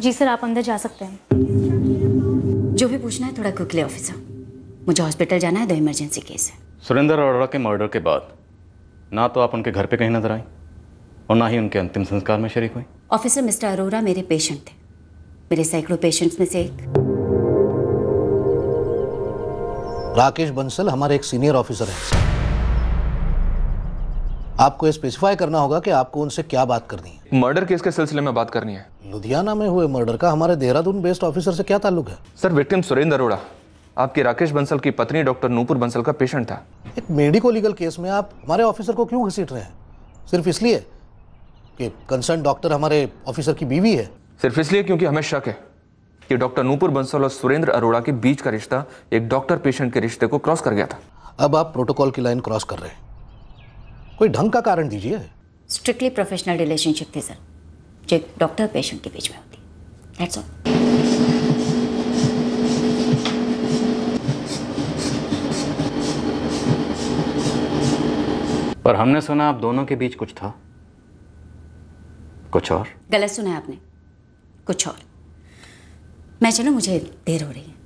जी sir आप अंदर जा सकते हैं जो भी पूछना है थोड़ा क्विकली ऑफिसर मुझे हॉस्पिटल जाना है दो इमरजेंसी केस है सुरेंद्र अरोड़ा के मर्डर के बाद ना तो आप उनके घर पे कहीं नजर आई और ना ही उनके अंतिम संस्कार में शरीक हुई ऑफिसर मिस्टर अरोड़ा मेरे पेशेंट थे मेरे सैकड़ों पेशेंट्स में से एक राकेश बंसल हमारे एक सीनियर ऑफिसर हैं आपको ये स्पेसिफाई करना होगा कि आपको उनसे क्या बात करनी है मर्डर केस के सिलसिले में बात करनी है लुधियाना में हुए मर्डर का हमारे देहरादून बेस्ड ऑफिसर से क्या ताल्लुक है सर विक्टिम सुरेंद्र अरोड़ा आपके राकेश बंसल की पत्नी डॉक्टर नूपुर बंसल का पेशेंट था एक मेडिको लीगल केस में आप हमारे ऑफिसर को क्यों घसीट रहे हैं सिर्फ इसलिए कि कंसर्न डॉक्टर हमारे ऑफिसर की बीवी है सिर्फ इसलिए क्योंकि हमें शक है कि डॉक्टर नूपुर बंसल और सुरेंद्र अरोड़ा के बीच का रिश्ता एक डॉक्टर पेशेंट के रिश्ते को क्रॉस कर गया था अब आप प्रोटोकॉल की लाइन क्रॉस कर रहे हैं कोई ढंग का कारण दीजिए स्ट्रिक्टली प्रोफेशनल रिलेशनशिप थी सर जो एक डॉक्टर पेशेंट के बीच में होती पर हमने सुना आप दोनों के बीच कुछ था कुछ और गलत सुना है आपने कुछ और मैं चलो मुझे देर हो रही है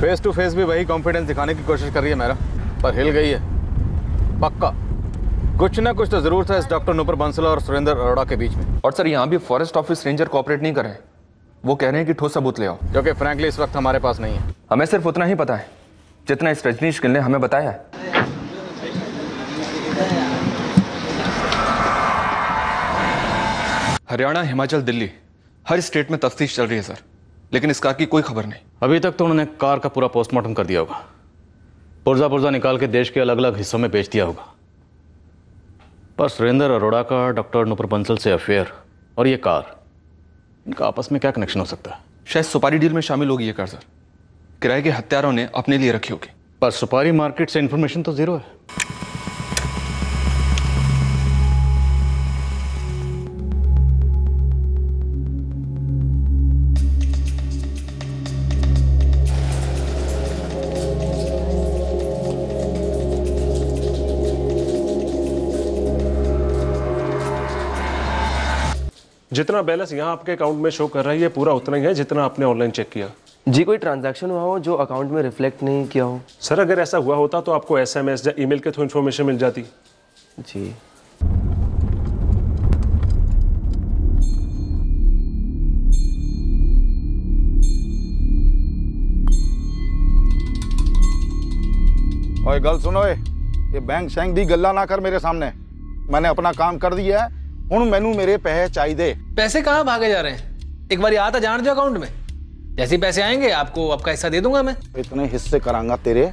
फेस टू फेस भी वही कॉन्फिडेंस दिखाने की कोशिश कर रही है मेरा पर हिल गई है पक्का कुछ ना कुछ तो जरूर था इस डॉक्टर नूपर बंसला और सुरेंद्र अरोड़ा के बीच में और सर यहाँ भी फॉरेस्ट ऑफिस रेंजर कॉपरेट नहीं कर रहे वो कह रहे हैं कि ठोस सबूत ले आओ क्योंकि फ्रैंकली इस वक्त हमारे पास नहीं है हमें सिर्फ उतना ही पता है जितना इस रजनीश गिल ने हमें बताया हरियाणा हिमाचल दिल्ली हर स्टेट में तफ्तीश चल रही है सर लेकिन इस कार की कोई खबर नहीं अभी तक तो उन्होंने कार का पूरा पोस्टमार्टम कर दिया होगा पुर्जा पुर्जा निकाल के देश के अलग अलग हिस्सों में बेच दिया होगा पर सुरेंद्र अरोड़ा का डॉक्टर नुपुर बंसल से अफेयर और ये कार इनका आपस में क्या कनेक्शन हो सकता है शायद सुपारी डील में शामिल होगी ये कार सर किराए के हत्यारों ने अपने लिए रखी होगी पर सुपारी मार्केट से इन्फॉर्मेशन तो ज़ीरो है जितना बैलेंस यहाँ आपके अकाउंट में शो कर रही है पूरा उतना ही है जितना आपने ऑनलाइन चेक किया जी कोई ट्रांजैक्शन हुआ हो जो अकाउंट में रिफ्लेक्ट नहीं किया हो सर अगर ऐसा हुआ होता तो आपको एस एम एस या ई के थ्रू इन्फॉर्मेशन मिल जाती जी ओए गल सुनो ये बैंक शैंक दी गल्ला ना कर मेरे सामने मैंने अपना काम कर दिया है ਹੁਣ ਮੈਨੂੰ मेरे पैसे चाहिए पैसे कहाँ भागे जा रहे हैं एक बार आता जान दो अकाउंट में जैसे पैसे आएंगे आपको आपका हिस्सा दे दूंगा मैं इतने हिस्से करांगा तेरे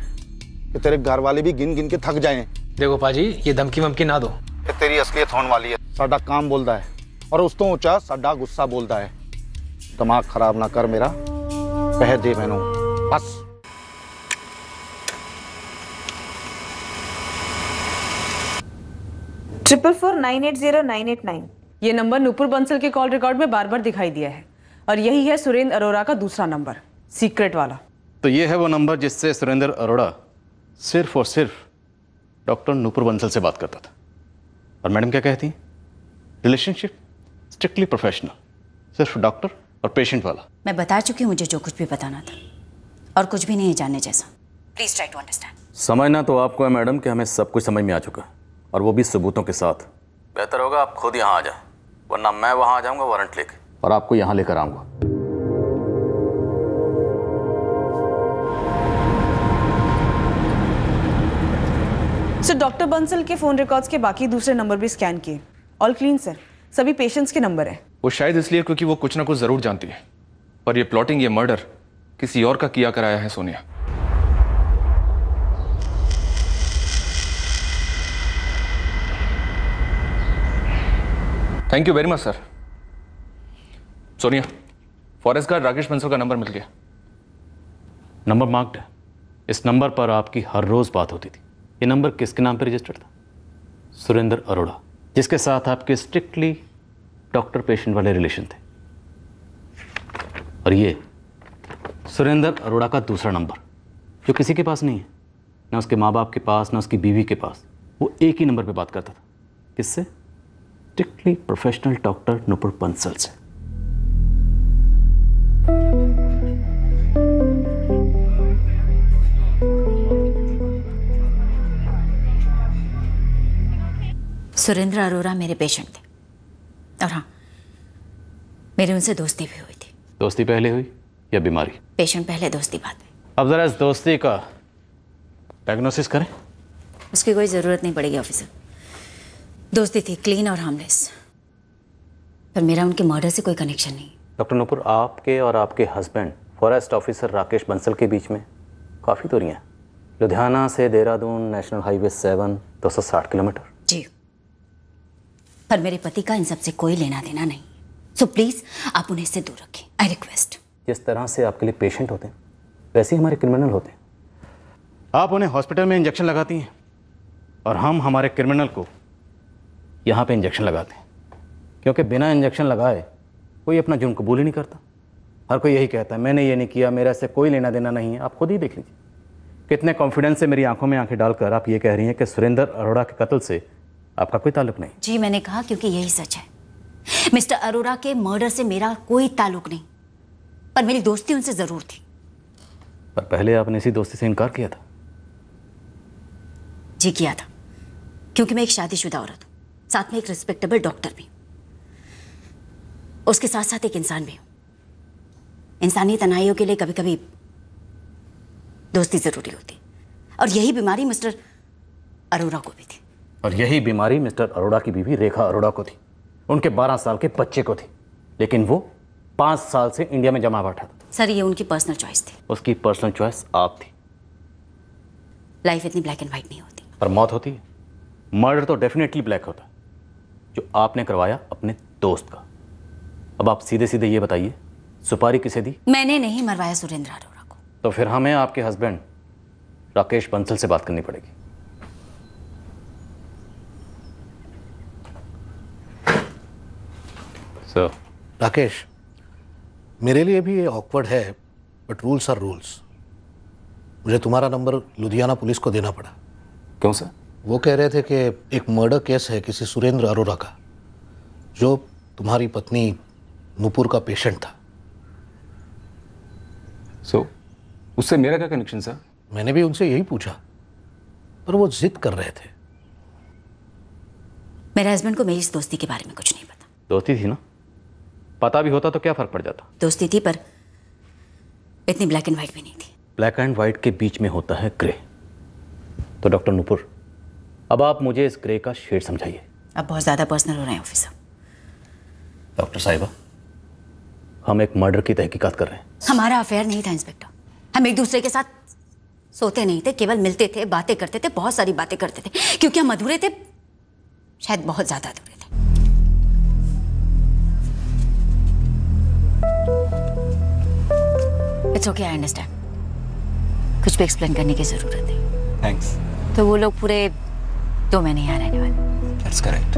कि तेरे घर वाले भी गिन गिन के थक जाएं देखो पाजी ये धमकी वमकी ना दो ये तेरी असलियत होने वाली है साडा काम बोलता है और उस तो ऊंचा साडा गुस्सा बोलता है दिमाग खराब ना कर मेरा ਪੈਸੇ दे मैनू बस triple four nine eight zero nine eight nine ये नंबर नूपुर बंसल के कॉल रिकॉर्ड में बार बार दिखाई दिया है और यही है सुरेंद्र अरोरा का दूसरा नंबर सीक्रेट वाला तो ये है वो नंबर जिससे सुरेंद्र अरोड़ा सिर्फ और सिर्फ डॉक्टर नूपुर बंसल से बात करता था और मैडम क्या कहती रिलेशनशिप स्ट्रिक्टली प्रोफेशनल सिर्फ डॉक्टर और पेशेंट वाला मैं बता चुकी हूँ मुझे जो कुछ भी बताना था और कुछ भी नहीं है जानने जैसा प्लीज ट्राई टू अंडरस्टैंड समझना तो आपको है मैडम कि हमें सब कुछ समझ में आ चुका और वो भी सबूतों के साथ बेहतर होगा आप खुद यहाँ आ जाए वरना मैं वहां आ जाऊंगा वारंट लेके और आपको यहाँ लेकर आऊंगा सर डॉक्टर बंसल के फ़ोन रिकॉर्ड्स के बाकी दूसरे नंबर भी स्कैन किए ऑल क्लीन सर सभी पेशेंट्स के नंबर हैं वो शायद इसलिए क्योंकि वो कुछ ना कुछ ज़रूर जानती है पर ये प्लॉटिंग ये मर्डर किसी और का किया कराया है Sonia thank you very much sir Sonia forest guard Rakesh Bansal का नंबर मिल गया नंबर मार्क्ड है इस नंबर पर आपकी हर रोज़ बात होती थी ये नंबर किसके नाम पर रजिस्टर्ड था सुरेंद्र अरोड़ा जिसके साथ आपके स्ट्रिक्टली डॉक्टर पेशेंट वाले रिलेशन थे और ये सुरेंद्र अरोड़ा का दूसरा नंबर जो किसी के पास नहीं है ना उसके माँ बाप के पास ना उसकी बीवी के पास वो एक ही नंबर पे बात करता था किससे strictly professional doctor Nupur Bansal से सुरेंद्र अरोरा मेरे पेशेंट थे और हाँ मेरी उनसे दोस्ती भी हुई थी दोस्ती पहले हुई या बीमारी पेशेंट पहले दोस्ती बात है अब जरा इस दोस्ती का डायग्नोसिस करें उसकी कोई ज़रूरत नहीं पड़ेगी ऑफिसर दोस्ती थी क्लीन और हार्मलेस पर मेरा उनके मर्डर से कोई कनेक्शन नहीं डॉक्टर नूपुर आपके और आपके husband forest officer Rakesh Bansal के बीच में काफ़ी दूरियाँ लुधियाना से देहरादून नेशनल हाईवे सेवन दो सौ साठ किलोमीटर जी पर मेरे पति का इन सब से कोई लेना देना नहीं सो so, प्लीज़ आप उन्हें इससे दूर रखें आई रिक्वेस्ट जिस तरह से आपके लिए पेशेंट होते हैं वैसे ही हमारे क्रिमिनल होते हैं आप उन्हें हॉस्पिटल में इंजेक्शन लगाती हैं और हम हमारे क्रिमिनल को यहाँ पे इंजेक्शन लगाते हैं क्योंकि बिना इंजेक्शन लगाए कोई अपना जुर्म कबूल ही नहीं करता हर कोई यही कहता है मैंने ये नहीं किया मेरा ऐसे कोई लेना देना नहीं है आप खुद ही देख लीजिए कितने कॉन्फिडेंस से मेरी आंखों में आंखें डालकर आप ये कह रही हैं कि सुरेंद्र अरोड़ा के कत्ल से आपका कोई ताल्लुक नहीं जी मैंने कहा क्योंकि यही सच है मिस्टर अरोड़ा के मर्डर से मेरा कोई ताल्लुक नहीं पर मेरी दोस्ती उनसे जरूर थी पर पहले आपने इसी दोस्ती से इनकार किया था जी किया था क्योंकि मैं एक शादीशुदा औरत हूँ साथ में एक रिस्पेक्टेबल डॉक्टर भी उसके साथ साथ एक इंसान भी इंसानी तनाइयों के लिए कभी कभी दोस्ती जरूरी होती और यही बीमारी मिस्टर अरोड़ा को भी थी और यही बीमारी मिस्टर अरोड़ा की बीवी रेखा अरोड़ा को थी उनके 12 साल के बच्चे को थी लेकिन वो पांच साल से इंडिया में जमा बैठा था सर ये उनकी पर्सनल चॉइस थी उसकी पर्सनल चॉइस आप थी लाइफ इतनी ब्लैक एंड व्हाइट नहीं होती पर मौत होती है मर्डर तो डेफिनेटली ब्लैक होता जो आपने करवाया अपने दोस्त का अब आप सीधे सीधे ये बताइए सुपारी किसे दी मैंने नहीं मरवाया सुरेंद्र अरोड़ा को तो फिर हमें आपके हस्बैंड राकेश बंसल से बात करनी पड़ेगी सर राकेश मेरे लिए भी ये ऑकवर्ड है बट रूल्स आर रूल्स मुझे तुम्हारा नंबर लुधियाना पुलिस को देना पड़ा क्यों सर वो कह रहे थे कि एक मर्डर केस है किसी सुरेंद्र अरोरा का जो तुम्हारी पत्नी नूपुर का पेशेंट था सो so, उससे मेरा क्या कनेक्शन सर मैंने भी उनसे यही पूछा पर वो जिद कर रहे थे मेरे हस्बैंड को मेरी इस दोस्ती के बारे में कुछ नहीं पता दोस्ती थी ना पता भी होता तो क्या फर्क पड़ जाता दोस्ती थी पर इतनी ब्लैक एंड व्हाइट भी नहीं थी ब्लैक एंड व्हाइट के बीच में होता है ग्रे तो डॉक्टर नूपुर अब आप मुझे इस ग्रे का शेड समझाइए आप बहुत ज़्यादा पर्सनल हो रहे हैं ऑफिसर डॉक्टर साहिबा हम एक मर्डर की तहकीकात कर रहे हैं हमारा अफेयर नहीं था इंस्पेक्टर हम एक दूसरे के साथ सोते नहीं थे केवल मिलते थे बातें करते थे बहुत सारी बातें करते थे क्योंकि हम अधूरे थे शायद बहुत ज़्यादा अधूरे थे इट्स ओके आई अंडरस्टैंड कुछ भी एक्सप्लेन करने की ज़रूरत है थैंक्स तो वो लोग पूरे तो मैं नहीं यहाँ वाली That's correct.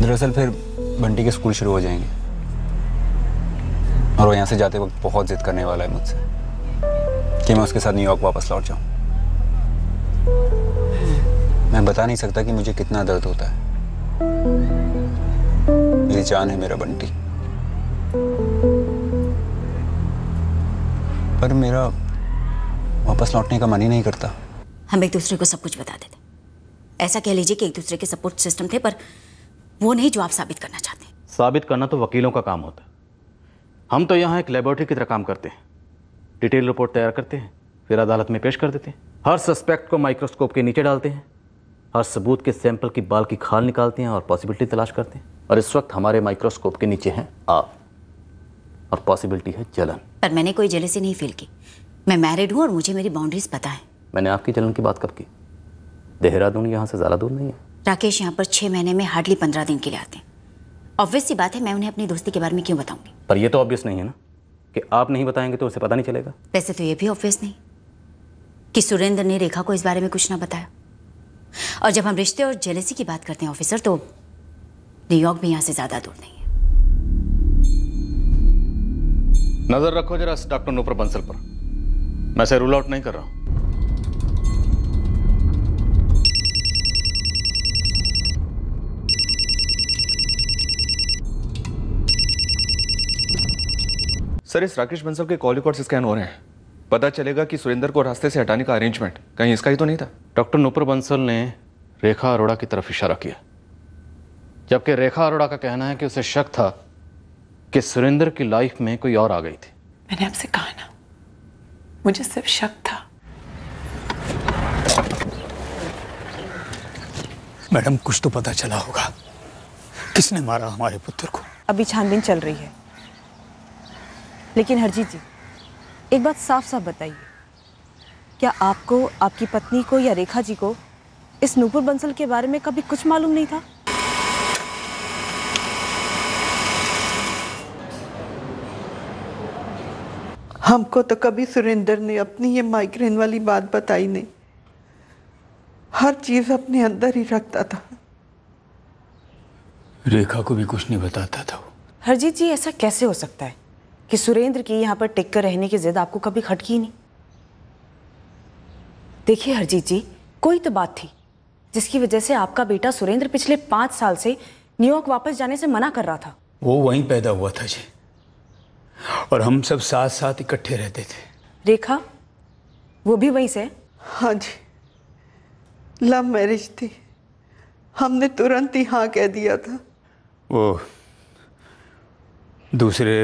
दरअसल फिर बंटी के स्कूल शुरू हो जाएंगे और वो यहाँ से जाते वक्त बहुत जिद करने वाला है मुझसे कि मैं उसके साथ न्यूयॉर्क वापस लौट जाऊँ मैं बता नहीं सकता कि मुझे कितना दर्द होता है मेरी जान है मेरा बंटी पर मेरा वापस लौटने का मन ही नहीं करता हम एक दूसरे को सब कुछ बता देते ऐसा कह लीजिए कि एक दूसरे के सपोर्ट सिस्टम थे पर वो नहीं जो आप साबित करना चाहते साबित करना तो वकीलों का काम होता हम तो यहाँ एक लेबोरेटरी की तरह काम करते हैं डिटेल रिपोर्ट तैयार करते हैं फिर अदालत में पेश कर देते हैं हर सस्पेक्ट को माइक्रोस्कोप के नीचे डालते हैं हर सबूत के सैंपल की बाल की खाल निकालते हैं और पॉसिबिलिटी तलाश करते हैं और इस वक्त हमारे माइक्रोस्कोप के नीचे हैं आप और पॉसिबिलिटी है जलन पर मैंने कोई जलसी नहीं फील की मैं मैरिड हूँ और मुझे मेरी बाउंड्रीज पता है मैंने आपकी जलन की बात कब की देहरादून यहाँ से ज़्यादा दूर नहीं है राकेश यहाँ पर छह महीने में हार्डली पंद्रह दिन के लिए आते हैं ऑब्वियस सी बात है मैं उन्हें अपनी दोस्ती के बारे में क्यों बताऊंगी पर ये तो ऑब्वियस नहीं है ना कि आप नहीं बताएंगे तो उसे पता नहीं चलेगा वैसे तो ये भी ऑब्वियस नहीं कि सुरेंद्र ने रेखा को इस बारे में कुछ ना बताया और जब हम रिश्ते और जेलेसी की बात करते हैं ऑफिसर तो न्यूयॉर्क भी यहाँ से ज़्यादा दूर नहीं है नजर रखो जरा डॉक्टर नोपर बंसल पर मैं रूल आउट नहीं कर रहा हूं सर इस राकेश बंसल के कॉल रिकॉर्ड स्कैन हो रहे हैं पता चलेगा कि सुरेंद्र को रास्ते से हटाने का अरेंजमेंट कहीं इसका ही तो नहीं था डॉक्टर नुपुर बंसल ने रेखा अरोड़ा की तरफ इशारा किया जबकि रेखा अरोड़ा का कहना है कि उसे शक था कि सुरेंद्र की लाइफ में कोई और आ गई थी मैंने आपसे कहा ना मुझे सिर्फ शक था मैडम कुछ तो पता चला होगा किसने मारा हमारे पुत्र को अभी छानबीन चल रही है लेकिन हरजीत जी एक बात साफ साफ बताइए क्या आपको आपकी पत्नी को या रेखा जी को इस नूपुर बंसल के बारे में कभी कुछ मालूम नहीं था हमको तो कभी सुरेंद्र ने अपनी ये माइग्रेन वाली बात बताई नहीं हर चीज अपने अंदर ही रखता था रेखा को भी कुछ नहीं बताता था हरजीत जी ऐसा कैसे हो सकता है कि सुरेंद्र की यहाँ पर टिक कर रहने की जिद आपको कभी खटकी नहीं देखिए हरजीत जी कोई तो बात थी जिसकी वजह से आपका बेटा सुरेंद्र पिछले पांच साल से न्यूयॉर्क वापस जाने से मना कर रहा था वो वहीं पैदा हुआ था जी और हम सब साथ साथ इकट्ठे रहते थे रेखा वो भी वहीं से हाँ जी लव मैरिज थी हमने तुरंत ही हाँ कह दिया था वो दूसरे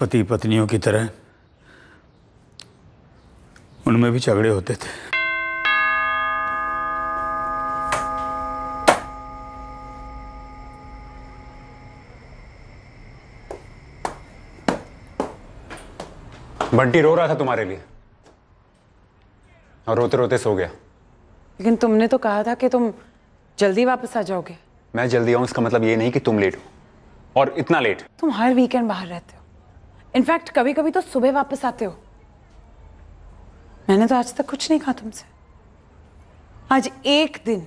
पति पत्नियों की तरह उनमें भी झगड़े होते थे बंटी रो रहा था तुम्हारे लिए और रोते रोते सो गया लेकिन तुमने तो कहा था कि तुम जल्दी वापस आ जाओगे मैं जल्दी आऊं इसका मतलब ये नहीं कि तुम लेट हो और इतना लेट तुम हर वीकेंड बाहर रहते हो इनफैक्ट कभी कभी तो सुबह वापस आते हो मैंने तो आज तक कुछ नहीं कहा तुमसे आज एक दिन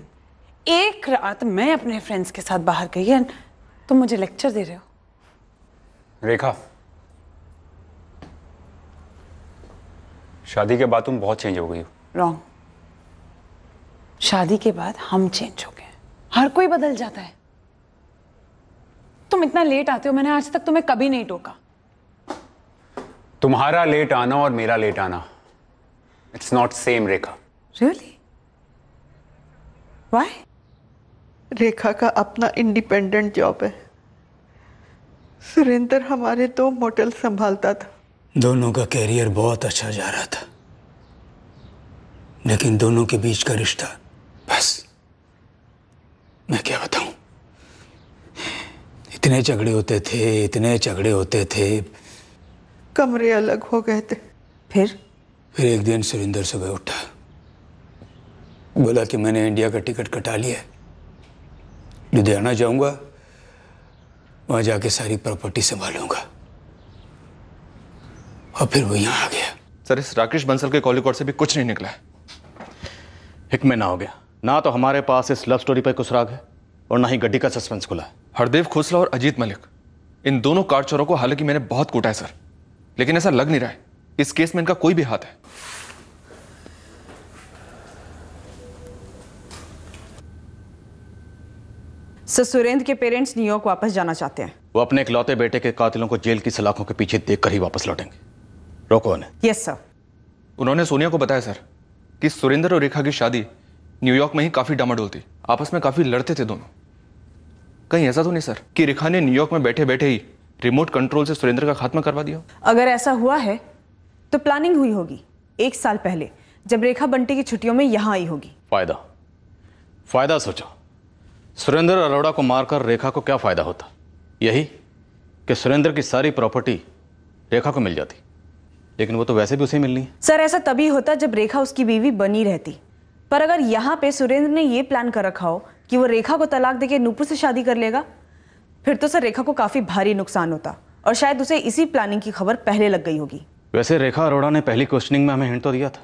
एक रात मैं अपने फ्रेंड्स के साथ बाहर गई है तुम मुझे लेक्चर दे रहे हो रेखा शादी के बाद तुम बहुत चेंज हो गई हो रॉन्ग शादी के बाद हम चेंज हो गए हर कोई बदल जाता है तुम इतना लेट आते हो मैंने आज तक तुम्हें कभी नहीं टोका तुम्हारा लेट आना और मेरा लेट आना it's not same Rekha really why Rekha का अपना इंडिपेंडेंट जॉब है सुरेंद्र हमारे दो मोटल संभालता था दोनों का कैरियर बहुत अच्छा जा रहा था लेकिन दोनों के बीच का रिश्ता बस मैं क्या बताऊं इतने झगड़े होते थे इतने झगड़े होते थे कमरे अलग हो गए थे फिर फिर एक दिन सुरिंदर सुबह उठा बोला कि मैंने इंडिया का टिकट कटा लिया लुधियाना जाऊंगा वहां जाके सारी प्रॉपर्टी संभालूंगा और फिर वो यहाँ आ गया सर इस राकेश बंसल के कॉलिकॉट से भी कुछ नहीं निकला एक महीना हो गया ना तो हमारे पास इस लव स्टोरी पर कुछ राग है और ना ही गड्डी का सस्पेंस खुला है हरदेव खोसला और अजीत मलिक इन दोनों कार चोरों को हालांकि मैंने बहुत कूटा है सर लेकिन ऐसा लग नहीं रहा है इस केस में इनका कोई भी हाथ है सुरेंद्र के पेरेंट्स न्यूयॉर्क वापस जाना चाहते हैं वो अपने इकलौते बेटे के कातिलों को जेल की सलाखों के पीछे देखकर ही वापस लौटेंगे रोको उन्हें यस सर उन्होंने सोनिया को बताया सर कि सुरेंद्र और रेखा की शादी न्यूयॉर्क में ही काफी डामाडोल थी आपस में काफी लड़ते थे दोनों कहीं ऐसा तो नहीं सर कि रेखा ने न्यूयॉर्क में बैठे बैठे ही रिमोट कंट्रोल से सुरेंद्र का खात्मा करवा दिया अगर ऐसा हुआ है तो प्लानिंग हुई होगी एक साल पहले जब रेखा बंटी की छुट्टियों में यहां आई होगी फायदा फायदा सोचो सुरेंद्र अरोड़ा को मारकर रेखा को क्या फायदा होता यही कि सुरेंद्र की सारी प्रॉपर्टी रेखा को मिल जाती लेकिन वो तो वैसे भी उसे मिलनी है सर ऐसा तभी होता जब रेखा उसकी बीवी बनी रहती पर अगर यहाँ पे सुरेंद्र ने ये प्लान कर रखा हो कि वो रेखा को तलाक देके नूपुर से शादी कर लेगा फिर तो सर रेखा को काफी भारी नुकसान होता और शायद उसे इसी प्लानिंग की खबर पहले लग गई होगी वैसे रेखा अरोड़ा ने पहली क्वेश्चनिंग में हमें हिंट तो दिया था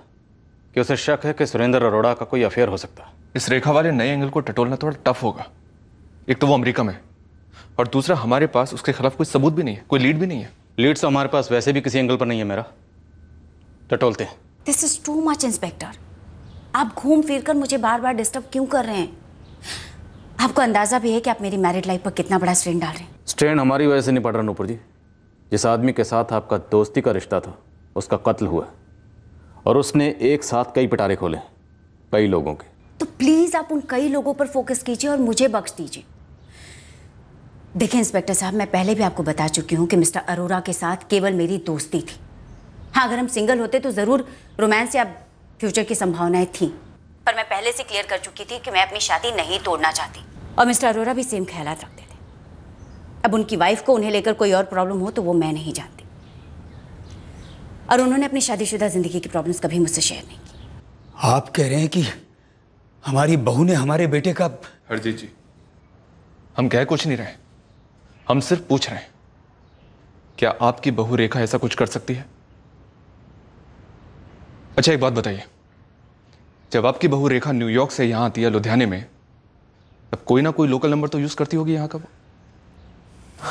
कि उसे शक है कि सुरेंद्र अरोड़ा का कोई अफेयर हो सकता है इस रेखा वाले नए एंगल को टटोलना थोड़ा टफ होगा एक तो वो अमेरिका में और दूसरा हमारे पास उसके खिलाफ कोई सबूत भी नहीं है कोई लीड भी नहीं है लीड तो हमारे पास वैसे भी किसी एंगल पर नहीं है मेरा टटोलते हैं this is too much inspector आप घूम फिर कर मुझे बार बार डिस्टर्ब क्यों कर रहे हैं आपको अंदाजा भी है कि आप मेरी मैरिड लाइफ पर कितना बड़ा स्ट्रेन डाल रहे हैं स्ट्रेन हमारी वजह से नहीं पड़ रहा नूपुर जी जिस आदमी के साथ आपका दोस्ती का रिश्ता था उसका कत्ल हुआ और उसने एक साथ कई पिटारे खोले कई लोगों के तो प्लीज़ आप उन कई लोगों पर फोकस कीजिए और मुझे बख्श दीजिए देखिए इंस्पेक्टर साहब मैं पहले भी आपको बता चुकी हूँ कि मिस्टर अरोरा के साथ केवल मेरी दोस्ती थी हाँ अगर हम सिंगल होते तो ज़रूर रोमांस या फ्यूचर की संभावनाएं थी पर मैं पहले से क्लियर कर चुकी थी कि मैं अपनी शादी नहीं तोड़ना चाहती और मिस्टर अरोरा भी सेम ख्याल रखते थे अब उनकी वाइफ को उन्हें लेकर कोई और प्रॉब्लम हो तो वो मैं नहीं जानती और उन्होंने अपनी शादीशुदा ज़िंदगी की प्रॉब्लम्स कभी मुझसे शेयर नहीं की आप कह रहे हैं कि हमारी बहू ने हमारे बेटे का हरजीत जी हम कह कुछ नहीं रहे हम सिर्फ पूछ रहे हैं क्या आपकी बहू रेखा ऐसा कुछ कर सकती है अच्छा एक बात बताइए जब आपकी बहू रेखा न्यूयॉर्क से यहां आती है लुधियाने में अब कोई ना कोई लोकल नंबर तो यूज़ करती होगी यहाँ का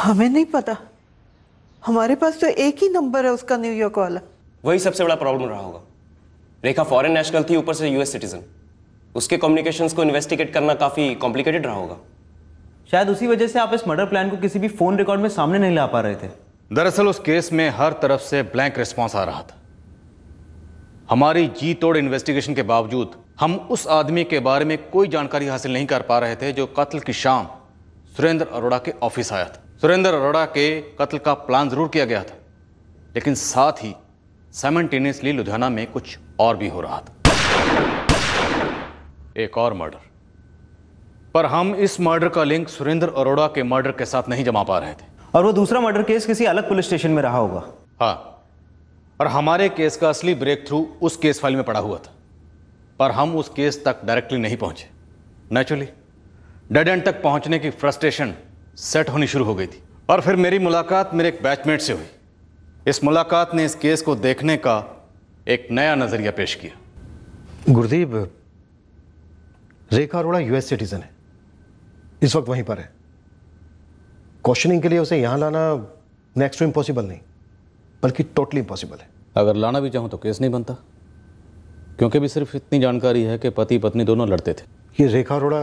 हमें नहीं पता हमारे पास तो एक ही नंबर है उसका न्यूयॉर्क वाला वही सबसे बड़ा प्रॉब्लम रहा होगा रेखा फॉरेन नेशनल थी ऊपर से यूएस सिटीजन उसके कम्युनिकेशंस को इन्वेस्टिगेट करना काफ़ी कॉम्प्लिकेटेड रहा होगा शायद उसी वजह से आप इस मर्डर प्लान को किसी भी फ़ोन रिकॉर्ड में सामने नहीं ला पा रहे थे दरअसल उस केस में हर तरफ से ब्लैंक रिस्पॉन्स आ रहा था हमारी जी तोड़ इन्वेस्टिगेशन के बावजूद हम उस आदमी के बारे में कोई जानकारी हासिल नहीं कर पा रहे थे जो कत्ल की शाम सुरेंद्र अरोड़ा के ऑफिस आया था सुरेंद्र अरोड़ा के कत्ल का प्लान ज़रूर किया गया था लेकिन साथ ही साइमल्टेनियसली लुधियाना में कुछ और भी हो रहा था एक और मर्डर पर हम इस मर्डर का लिंक सुरेंद्र अरोड़ा के मर्डर के साथ नहीं जमा पा रहे थे और वो दूसरा मर्डर केस किसी अलग पुलिस स्टेशन में रहा होगा हाँ और हमारे केस का असली ब्रेक थ्रू उस केस फाइल में पड़ा हुआ था पर हम उस केस तक डायरेक्टली नहीं पहुंचे नेचुरली डेड एंड तक पहुंचने की फ्रस्ट्रेशन सेट होनी शुरू हो गई थी और फिर मेरी मुलाकात मेरे एक बैचमेट से हुई इस मुलाकात ने इस केस को देखने का एक नया नजरिया पेश किया गुरदीप रेखा अरोड़ा यूएस सिटीजन है इस वक्त वहीं पर है क्वेश्चनिंग के लिए उसे यहां लाना नेक्स्ट टू इम्पॉसिबल नहीं बल्कि टोटली इम्पॉसिबल है अगर लाना भी चाहूं तो केस नहीं बनता क्योंकि अभी सिर्फ इतनी जानकारी है कि पति पत्नी दोनों लड़ते थे ये रेखा अरोड़ा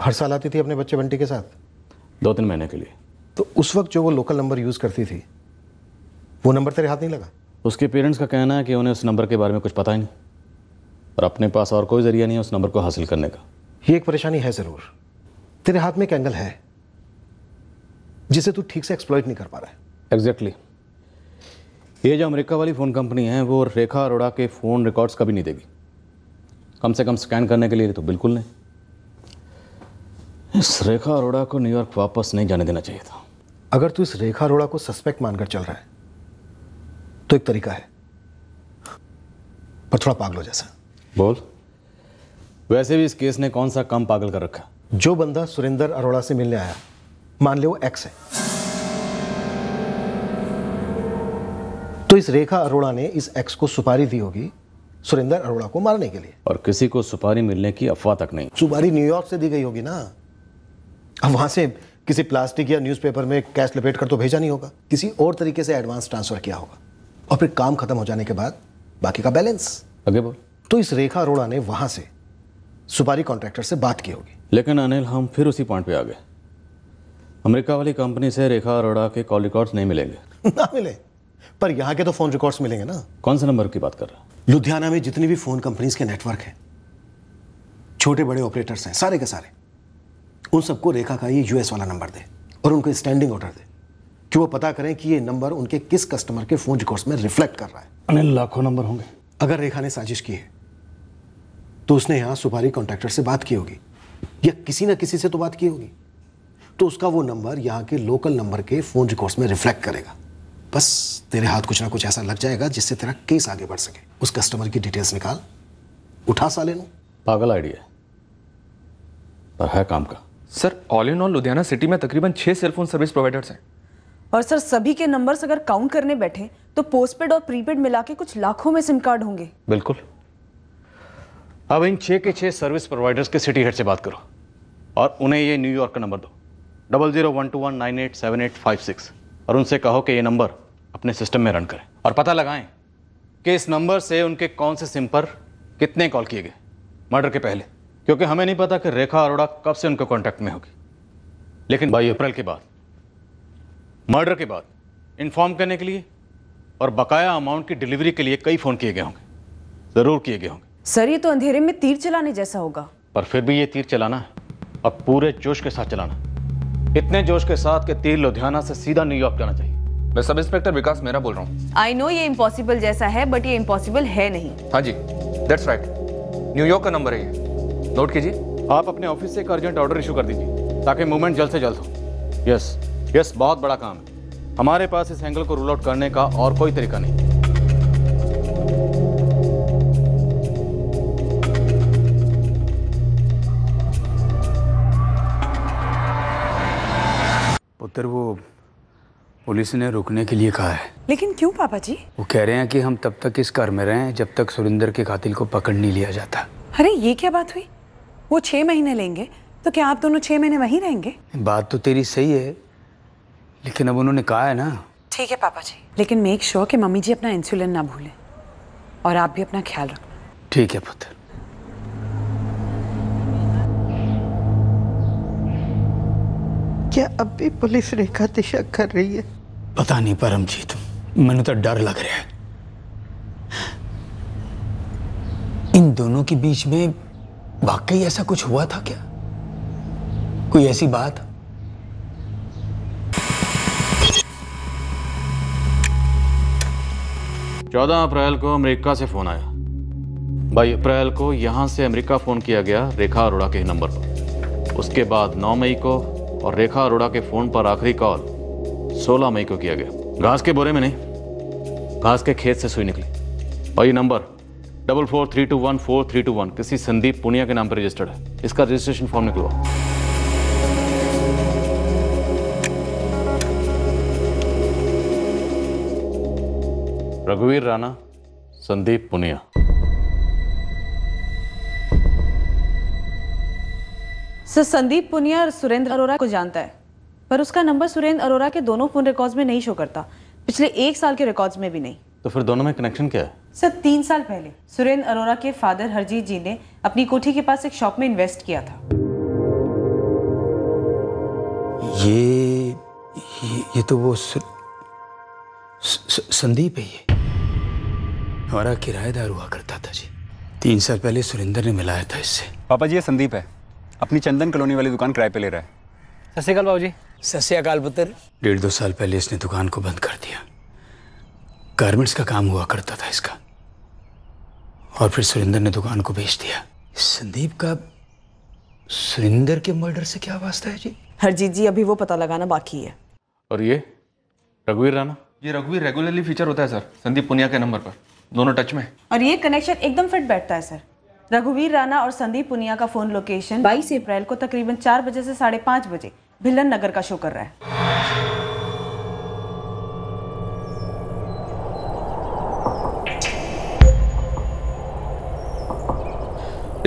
हर साल आती थी अपने बच्चे बंटी के साथ दो तीन महीने के लिए तो उस वक्त जो वो लोकल नंबर यूज़ करती थी वो नंबर तेरे हाथ नहीं लगा उसके पेरेंट्स का कहना है कि उन्हें उस नंबर के बारे में कुछ पता ही नहीं और अपने पास और कोई ज़रिया नहीं है उस नंबर को हासिल करने का ये एक परेशानी है ज़रूर तेरे हाथ में एक एंगल है जिसे तू ठीक से एक्सप्लॉइट नहीं कर पा रहा है एग्जैक्टली exactly. ये जो अमेरिका वाली फ़ोन कंपनी है वो रेखा अरोड़ा के फ़ोन रिकॉर्ड्स कभी नहीं देगी कम से कम स्कैन करने के लिए तो बिल्कुल नहीं इस रेखा अरोड़ा को न्यूयॉर्क वापस नहीं जाने देना चाहिए था अगर तू इस रेखा अरोड़ा को सस्पेक्ट मानकर चल रहा है तो एक तरीका है पर थोड़ा पागल हो जैसा बोल वैसे भी इस केस ने कौन सा काम पागल कर रखा जो बंदा सुरेंद्र अरोड़ा से मिलने आया मान ले वो एक्स है तो इस रेखा अरोड़ा ने इस एक्स को सुपारी दी होगी सुरेंद्र अरोड़ा को मारने के लिए और किसी को सुपारी मिलने की अफवाह तक नहीं सुपारी न्यूयॉर्क से दी गई होगी ना अब वहां से किसी प्लास्टिक या न्यूज़पेपर में कैश लपेट कर तो भेजा नहीं होगा किसी और तरीके से एडवांस ट्रांसफर किया होगा और फिर काम खत्म हो जाने के बाद बाकी का बैलेंस आगे बोल तो इस रेखा अरोड़ा ने वहां से सुपारी कॉन्ट्रैक्टर से बात की होगी लेकिन अनिल हम फिर उसी पॉइंट पे आ गए अमेरिका वाली कंपनी से रेखा अरोड़ा के कॉल रिकॉर्ड्स नहीं मिलेंगे ना मिले पर यहाँ के तो फोन रिकॉर्ड्स मिलेंगे ना कौन से नंबर की बात कर रहा लुधियाना में जितनी भी फोन कंपनीज के नेटवर्क हैं छोटे बड़े ऑपरेटर्स हैं सारे के सारे उन सबको रेखा का ये यूएस वाला नंबर दे और उनको स्टैंडिंग ऑर्डर दे कि वो पता करें कि ये नंबर उनके किस कस्टमर के फोन रिकॉर्ड्स में रिफ्लेक्ट कर रहा है अनिल लाखों नंबर होंगे अगर रेखा ने साजिश की है तो उसने यहाँ सुपारी कॉन्ट्रैक्टर से बात की होगी या किसी ना किसी से तो बात की होगी तो उसका वो नंबर यहाँ के लोकल नंबर के फोन रिकॉर्ड्स में रिफ्लेक्ट करेगा बस तेरे हाथ कुछ ना कुछ ऐसा लग जाएगा जिससे तेरा केस आगे बढ़ सके उस कस्टमर की डिटेल्स निकाल उठा साले नो पागल आइडिया पर है काम का sir all in all Ludhiana city में तकरीबन छः सेलफोन सर्विस प्रोवाइडर्स हैं और सर सभी के नंबर्स अगर काउंट करने बैठे तो पोस्टपेड और प्रीपेड मिला के कुछ लाखों में सिम कार्ड होंगे बिल्कुल अब इन छः के छः सर्विस प्रोवाइडर्स के सिटी हेड से बात करो और उन्हें ये न्यूयॉर्क का नंबर दो double zero one two one nine eight seven eight five six और उनसे कहो कि ये नंबर अपने सिस्टम में रन करें और पता लगाएं कि इस नंबर से उनके कौन से सिम पर कितने कॉल किए गए मर्डर के पहले क्योंकि हमें नहीं पता कि रेखा अरोड़ा कब से उनके कॉन्टैक्ट में होगी लेकिन बाई अप्रैल के बाद मर्डर के बाद इन्फॉर्म करने के लिए और बकाया अमाउंट की डिलीवरी के लिए कई फ़ोन किए गए होंगे ज़रूर किए गए होंगे सर ये तो अंधेरे में तीर चलाने जैसा होगा पर फिर भी ये तीर चलाना है और पूरे जोश के साथ चलाना इतने जोश के साथ कि तीर लुधियाना से सीधा न्यूयॉर्क जाना चाहिए मैं सब इंस्पेक्टर विकास मेरा बोल रहा हूँ आई नो ये इम्पॉसिबल जैसा है बट ये इम्पॉसिबल है नहीं हाँ जी दैट्स राइट न्यूयॉर्क का नंबर है ये नोट कीजिए आप अपने ऑफिस से एक अर्जेंट ऑर्डर इशू कर दीजिए ताकि मूवमेंट जल्द से जल्द हो यस यस बहुत बड़ा काम है हमारे पास इस एंगल को रूल आउट करने का और कोई तरीका नहीं पुत्र वो पुलिस ने रुकने के लिए कहा है लेकिन क्यों पापा जी वो कह रहे हैं कि हम तब तक इस घर में रहें जब तक सुरेंद्र के कातिल को पकड़ नहीं लिया जाता अरे ये क्या बात हुई वो छह महीने लेंगे तो क्या आप दोनों छह महीने वहीं रहेंगे बात तो तेरी सही है लेकिन अब उन्होंने कहा है ना ठीक है पापा जी लेकिन मेक श्योर sure कि मम्मी जी अपना इंसुलिन ना भूलें और आप भी अपना ख्याल रखना ठीक है पुत्र क्या अब भी पुलिस रेखा दिशा कर रही है पता नहीं परमजीत मैंने तो डर लग रहा है इन दोनों के बीच में वाकई ऐसा कुछ हुआ था क्या कोई ऐसी बात चौदह अप्रैल को अमेरिका से फोन आया बाई अप्रैल को यहां से अमेरिका फ़ोन किया गया रेखा अरोड़ा के नंबर पर उसके बाद 9 मई को और रेखा अरोड़ा के फोन पर आखिरी कॉल 16 मई को किया गया घास के बोरे में नहीं घास के खेत से सुई निकली और ये number double four three two one four three two one किसी संदीप पुनिया के नाम पर रजिस्टर्ड है इसका रजिस्ट्रेशन फॉर्म निकलवा रघुवीर राणा संदीप पुनिया सर संदीप पुनिया और सुरेंद्र अरोरा को जानता है पर उसका नंबर सुरेंद्र अरोरा के दोनों फोन रिकॉर्ड्स में नहीं शो करता पिछले एक साल के रिकॉर्ड्स में भी नहीं तो फिर दोनों में कनेक्शन क्या है सर तीन साल पहले सुरेंद्र अरोरा के फादर हरजीत जी ने अपनी कोठी के पास एक शॉप में इन्वेस्ट किया था ये ये, ये तो वो स, स, स, संदीप है ये हमारा किराएदार हुआ करता था जी तीन साल पहले सुरेंद्र ने मिलाया था इससे पापा जी ये संदीप है अपनी चंदन कॉलोनी वाली दुकान किराए पे ले रहा है सत बाबू जी सत्याकाल पुत्र डेढ़ दो साल पहले इसने दुकान को बंद कर दिया गारमेंट्स का काम हुआ करता था इसका और फिर सुरेंद्र ने दुकान को बेच दिया संदीप का सुरेंद्र के मर्डर से क्या वास्ता है जी हरजीत जी अभी वो पता लगाना बाकी है और ये रघुवीर राणा ये रघुवीर रेगुलरली फीचर होता है सर संदीप पुनिया के नंबर पर दोनों टच में और ये कनेक्शन एकदम फिट बैठता है सर रघुवीर राणा और संदीप पुनिया का फोन लोकेशन 22 अप्रैल को तकरीबन चार बजे से साढ़े पांच बजे भिलन नगर का शो कर रहा है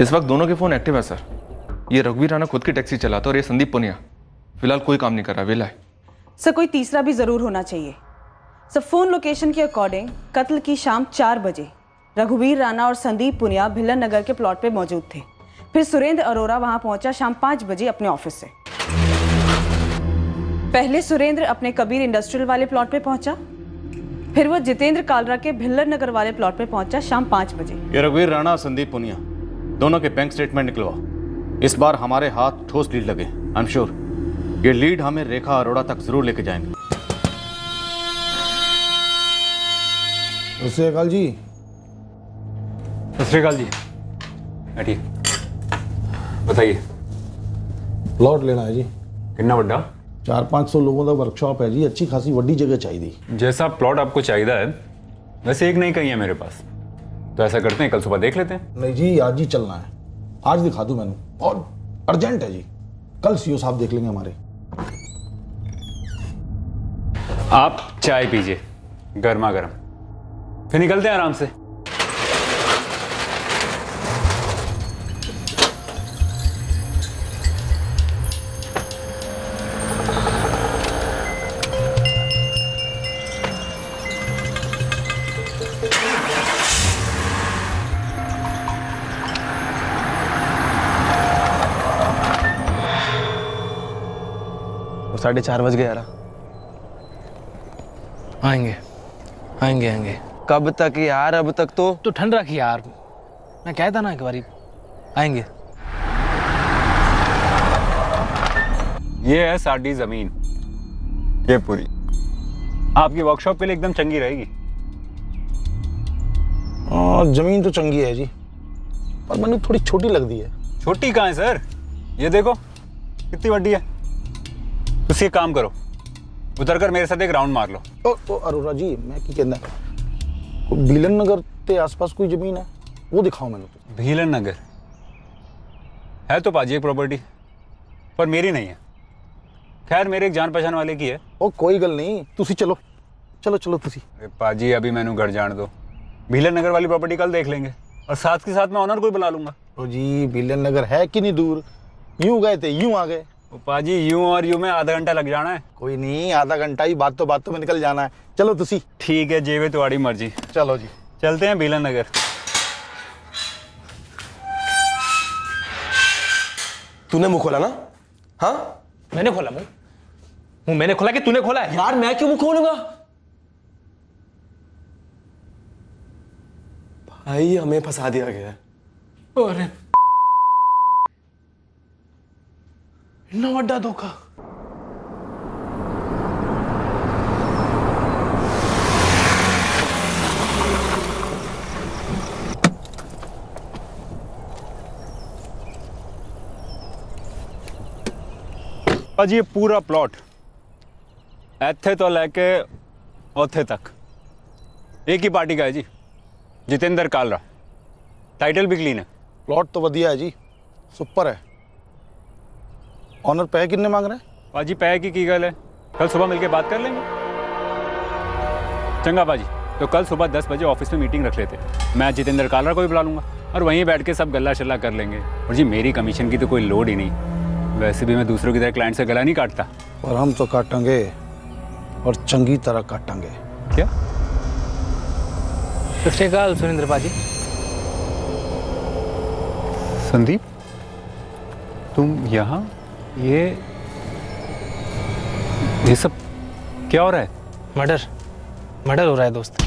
इस वक्त दोनों के फ़ोन एक्टिव है सर ये रघुवीर राणा खुद की टैक्सी चलाता है और ये संदीप पुनिया फिलहाल कोई काम नहीं कर रहा वेला है सर कोई तीसरा भी ज़रूर होना चाहिए सर फ़ोन लोकेशन के अकॉर्डिंग कत्ल की शाम चार बजे रघुवीर राणा और संदीप पुनिया भिल्लन नगर के प्लॉट पे मौजूद थे फिर सुरेंद्र अरोरा वहां पहुंचा शाम पांच बजे अपने ऑफिस से पहले सुरेंद्र अपने कबीर इंडस्ट्रियल वाले प्लॉट पे पहुंचा फिर वो जितेंद्र कालरा के भिल्लर नगर वाले प्लॉट पे पहुंचा शाम पांच बजे ये रघुवीर राणा और संदीप पुनिया दोनों के बैंक स्टेटमेंट निकलवा इस बार हमारे हाथ ठोस लीड लगे आई एम श्योर ये लीड हमें रेखा अरोड़ा तक जरूर लेके जाएंगे जी सत श्रीकाल जी बैठिए बताइए प्लॉट लेना है जी कितना बड़ा चार पाँच सौ लोगों का वर्कशॉप है जी अच्छी खासी वीडी जगह चाहिए जैसा प्लॉट आपको चाहिए है वैसे एक नहीं कहीं है मेरे पास तो ऐसा करते हैं कल सुबह देख लेते हैं नहीं जी आज ही चलना है आज दिखा दूँ मैंने बहुत अर्जेंट है जी कल सीओ e साहब देख लेंगे हमारे आप चाय पीजिए गर्मा गर्म फिर निकलते हैं आराम से साढ़े चार बज गए यार आएंगे आएंगे आएंगे कब तक यार अब तक तो तो ठंड रखी यार मैं कहता ना एक बारी आएंगे ये है साडी जमीन ये पूरी आपकी वर्कशॉप के लिए एकदम चंगी रहेगी हाँ, जमीन तो चंगी है जी पर मैंने थोड़ी छोटी लग दी है छोटी कहाँ है सर ये देखो कितनी बड़ी है उसके काम करो उतर कर मेरे साथ एक राउंड मार लो ओ, ओ अरोरा जी मैं की कहना भीलन नगर के आसपास कोई जमीन है वो दिखाओ मैंने तो। भीलन नगर है तो पाजी एक प्रॉपर्टी पर मेरी नहीं है खैर मेरे एक जान पहचान वाले की है ओ कोई गल नहीं तुसी चलो चलो चलो तुसी पाजी अभी मैंने घर जान दो भीलन नगर वाली प्रॉपर्टी कल देख लेंगे और साथ के साथ मैं ऑनर को भी बुला लूंगा ओ जी भीलन नगर है कि नहीं दूर यूं गए थे यूं आ गए पाजी यू और यू में आधा घंटा लग जाना है कोई नहीं आधा घंटा ही बात तो बात तो में निकल जाना है चलो तुसी ठीक है जेवे तुम्हारी मर्जी चलो जी चलते हैं बीलन नगर तूने मुंह खोला ना हाँ मैंने खोला मुंह मुंह मैंने खोला कि तूने खोला है यार मैं क्यों मुंह खोलूंगा भाई हमें फंसा दिया गया है अरे इतना बड़ा धोखा जी पूरा प्लॉट एथे तो लैके उथे तक एक ही पार्टी का है जी जितेंद्र कालरा टाइटल भी क्लीन है प्लॉट तो वधिया है जी सुपर है ऑनर पै कितने मांग रहे हैं भाजी पै की की गल है कल सुबह मिलके बात कर लेंगे चंगा भाजी तो कल सुबह दस बजे ऑफिस में मीटिंग रख लेते मैं जितेंद्र कालरा को भी बुला लूंगा और वहीं बैठ के सब गला शल्ला कर लेंगे और जी मेरी कमीशन की तो कोई लोड ही नहीं वैसे भी मैं दूसरों की तरह क्लाइंट से गला नहीं काटता और हम तो काटेंगे और चंगी तरह काटेंगे क्या सत्या श्रीकाल सुरेंद्र भाजी संदीप तुम यहाँ ये ये सब क्या हो रहा है मर्डर मर्डर हो रहा है दोस्त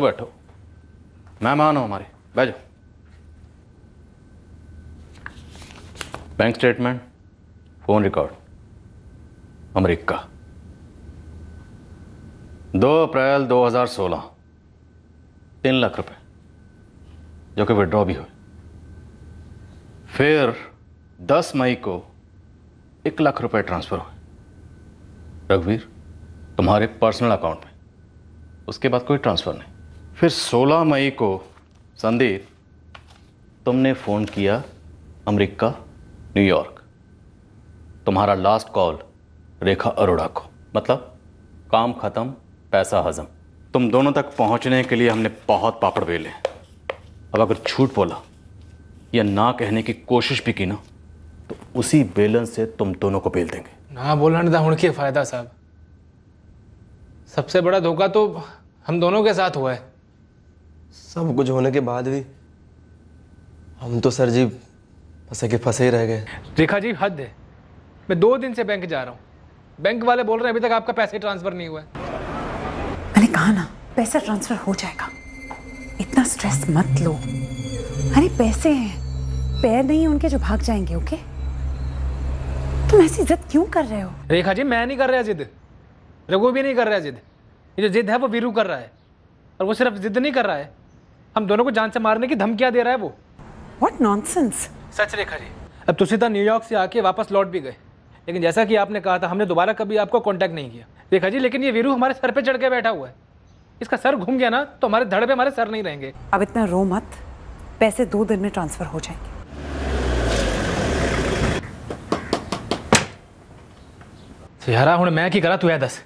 बैठो बैठो मेहमान हो हमारे बैठ जाओ bank statement phone record America दो अप्रैल 2016 तीन लाख रुपए जो कि विड्रॉ भी हुए फिर 10 मई को एक लाख रुपए ट्रांसफर हुए रघुवीर तुम्हारे पर्सनल अकाउंट में उसके बाद कोई ट्रांसफर नहीं फिर 16 मई को संदीप तुमने फ़ोन किया अमेरिका न्यूयॉर्क तुम्हारा लास्ट कॉल रेखा अरोड़ा को मतलब काम ख़त्म पैसा हजम तुम दोनों तक पहुंचने के लिए हमने बहुत पापड़ बेले अब अगर झूठ बोला या ना कहने की कोशिश भी की ना तो उसी बेलन से तुम दोनों को बेल देंगे ना बोलने का उनके फ़ायदा साहब सबसे बड़ा धोखा तो हम दोनों के साथ हुआ है सब कुछ होने के बाद भी हम तो सर जी फंसे के फंसे ही रह गए रेखा जी हद है मैं दो दिन से बैंक जा रहा हूँ बैंक वाले बोल रहे हैं अभी तक आपका पैसे ट्रांसफर नहीं हुआ मैंने कहा ना पैसा ट्रांसफर हो जाएगा इतना स्ट्रेस मत लो अरे पैसे हैं पैर नहीं उनके जो भाग जाएंगे ओके तुम ऐसी जिद क्यों कर रहे हो रेखा जी मैं नहीं कर रहा जिद रघु भी नहीं कर रहा जिद ये जो जिद है वो वीरू कर रहा है और वो सिर्फ जिद नहीं कर रहा है हम दोनों को जान से मारने की धमकिया दे रहा है वो वॉट सेंस सच रेखा जी अब तुषिता न्यूयॉर्क से आके वापस लौट भी गए लेकिन जैसा कि आपने कहा था हमने दोबारा कभी आपको कांटेक्ट नहीं किया रेखा जी लेकिन ये वीरू हमारे सर पे चढ़ के बैठा हुआ है इसका सर घूम गया ना तो हमारे धड़ पे हमारे सर नहीं रहेंगे अब इतना रो मत पैसे दो दिन में ट्रांसफर हो जाएंगे ਯਾਰਾ हूं मैं ਕੀ ਕਰਾਂ ਤੂੰ ਇਹ ਦੱਸ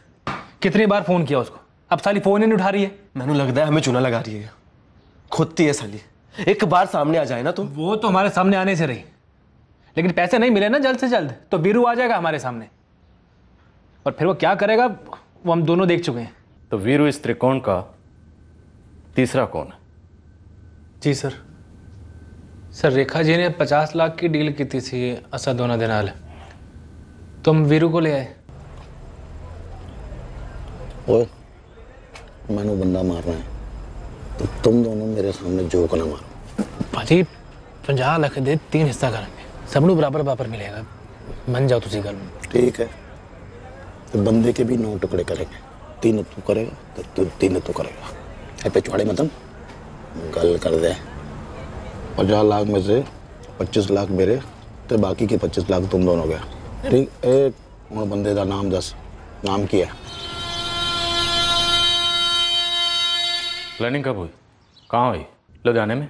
ਕਿੰਨੀ ਵਾਰ ਫੋਨ ਕੀਤਾ ਉਸਕੋ ਅਬ ਸਾਲੀ ਫੋਨ ਹੀ ਨਹੀਂ ਉਠਾ ਰਹੀ है ਮੈਨੂੰ ਲੱਗਦਾ ਹੈ ਹਮੇ ਚੂਨਾ ਲਗਾ ਰਹੀ खुदती है साली एक बार सामने आ जाए ना तो वो तो हमारे सामने आने से रही लेकिन पैसे नहीं मिले ना जल्द से जल्द तो वीरू आ जाएगा हमारे सामने और फिर वो क्या करेगा वो हम दोनों देख चुके हैं तो वीरू इस त्रिकोण का तीसरा कौन है जी सर सर रेखा जी ने पचास लाख की डील की थी सी असा होना दिन तुम वीरू को ले आए ओए मैंने बंदा मारना है तो तुम दोनों मेरे सामने जोक ना मारो भाजी पंजाह लख दे तीन हिस्सा करेंगे सबनों बराबर बराबर मिलेगा मन जाओ तुझी गल ठीक है तो बंदे के भी नौ टुकड़े करेंगे तीन तू करेगा तो तू तीन तू करेगा ऐ पिछवाड़े मतलब गल कर दे पंजाह लाख में से पच्चीस लाख मेरे तो बाकी के पच्चीस लाख तुम दोनों गया ठीक ए हूँ बंदे का नाम दस नाम की है प्लानिंग कब हुई कहाँ हुई लुधियाने में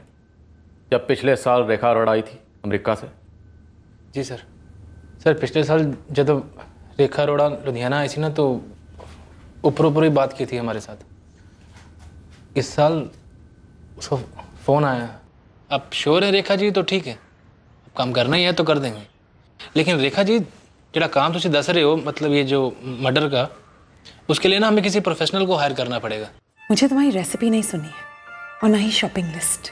जब पिछले साल रेखा अरोड़ा आई थी अमेरिका से जी सर सर पिछले साल जब रेखा अरोड़ा लुधियाना आई थी ना तो ऊपर ऊपर ही बात की थी हमारे साथ इस साल उसको फ़ोन आया आप श्योर है रेखा जी तो ठीक है अब काम करना ही है तो कर देंगे लेकिन रेखा जी जरा काम ਤੁਸੀਂ तो दस रहे हो मतलब ये जो मर्डर का उसके लिए ना हमें किसी प्रोफेशनल को हायर करना पड़ेगा मुझे तुम्हारी रेसिपी नहीं सुनी है और ना ही शॉपिंग लिस्ट